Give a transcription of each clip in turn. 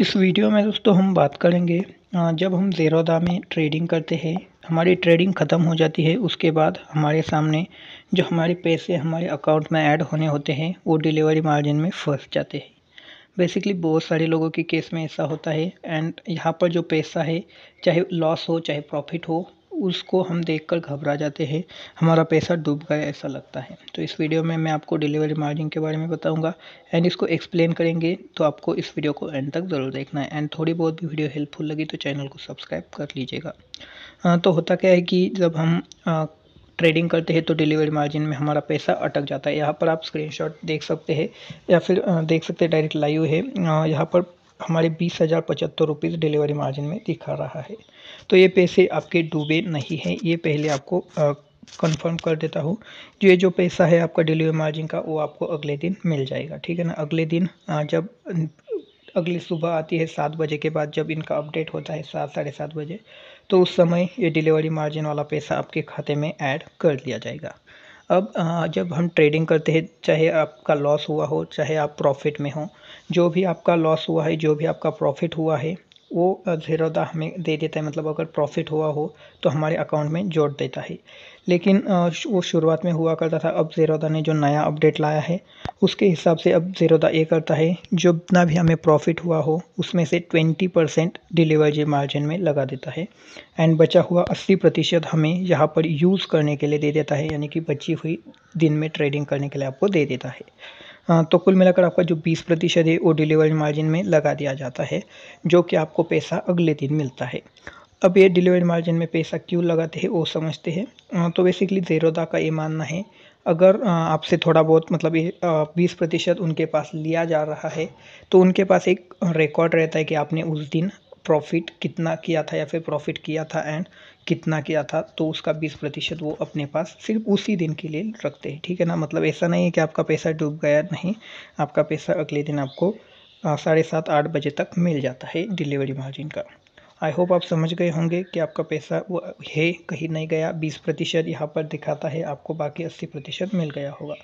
इस वीडियो में दोस्तों हम बात करेंगे जब हम ज़ेरोदा में ट्रेडिंग करते हैं हमारी ट्रेडिंग ख़त्म हो जाती है उसके बाद हमारे सामने जो हमारे पैसे हमारे अकाउंट में ऐड होने होते हैं वो डिलीवरी मार्जिन में फंस जाते हैं बेसिकली बहुत सारे लोगों के केस में ऐसा होता है एंड यहाँ पर जो पैसा है चाहे लॉस हो चाहे प्रॉफिट हो उसको हम देखकर घबरा जाते हैं हमारा पैसा डूब गया ऐसा लगता है तो इस वीडियो में मैं आपको डिलीवरी मार्जिन के बारे में बताऊंगा एंड इसको एक्सप्लेन करेंगे तो आपको इस वीडियो को एंड तक ज़रूर देखना है एंड थोड़ी बहुत भी वीडियो हेल्पफुल लगी तो चैनल को सब्सक्राइब कर लीजिएगा तो होता क्या है कि जब हम आ, ट्रेडिंग करते हैं तो डिलीवरी मार्जिन में हमारा पैसा अटक जाता है यहाँ पर आप स्क्रीनशॉट देख सकते हैं या फिर देख सकते हैं डायरेक्ट लाइव है यहाँ पर हमारे बीस हज़ार पचहत्तर रुपीज़ डिलीवरी मार्जिन में दिखा रहा है तो ये पैसे आपके डूबे नहीं हैं ये पहले आपको कंफर्म कर देता हूँ जो ये जो पैसा है आपका डिलीवरी मार्जिन का वो आपको अगले दिन मिल जाएगा ठीक है ना अगले दिन जब अगली सुबह आती है सात बजे के बाद जब इनका अपडेट होता है सात साढ़े सात बजे तो उस समय ये डिलीवरी मार्जिन वाला पैसा आपके खाते में ऐड कर दिया जाएगा अब जब हम ट्रेडिंग करते हैं चाहे आपका लॉस हुआ हो चाहे आप प्रॉफ़िट में हों जो भी आपका लॉस हुआ है जो भी आपका प्रॉफ़िट हुआ है वो ज़ीरोदा हमें दे देता है मतलब अगर प्रॉफिट हुआ हो तो हमारे अकाउंट में जोड़ देता है लेकिन वो शुरुआत में हुआ करता था अब ज़ीरोदा ने जो नया अपडेट लाया है उसके हिसाब से अब ज़ीरोदा ये करता है जो जितना भी हमें प्रॉफिट हुआ हो उसमें से ट्वेंटी परसेंट डिलीवरी मार्जिन में लगा देता है एंड बचा हुआ अस्सी प्रतिशत हमें यहाँ पर यूज़ करने के लिए दे देता है यानी कि बची हुई दिन में ट्रेडिंग करने के लिए आपको दे देता है हाँ, तो कुल मिलाकर आपका जो बीस प्रतिशत है वो डिलीवरी मार्जिन में लगा दिया जाता है जो कि आपको पैसा अगले दिन मिलता है अब ये डिलीवरी मार्जिन में पैसा क्यों लगाते हैं वो समझते हैं हाँ, तो बेसिकली ज़ेरोदा का ये मानना है अगर हाँ, आपसे थोड़ा बहुत मतलब ये बीस प्रतिशत उनके पास लिया जा रहा है तो उनके पास एक रिकॉर्ड रहता है कि आपने उस दिन प्रॉफिट कितना किया था या फिर प्रॉफिट किया था एंड कितना किया था तो उसका बीस प्रतिशत वो अपने पास सिर्फ उसी दिन के लिए रखते हैं ठीक है ना मतलब ऐसा नहीं है कि आपका पैसा डूब गया नहीं आपका पैसा अगले दिन आपको साढ़े सात आठ बजे तक मिल जाता है डिलीवरी मार्जिन का आई होप आप समझ गए होंगे कि आपका पैसा वो है कहीं नहीं गया 20 प्रतिशत यहाँ पर दिखाता है आपको बाकी 80 प्रतिशत मिल गया होगा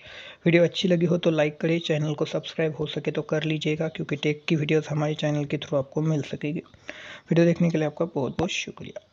वीडियो अच्छी लगी हो तो लाइक करें चैनल को सब्सक्राइब हो सके तो कर लीजिएगा क्योंकि टेक की वीडियोस हमारे चैनल के थ्रू आपको मिल सकेगी वीडियो देखने के लिए आपका बहुत बहुत शुक्रिया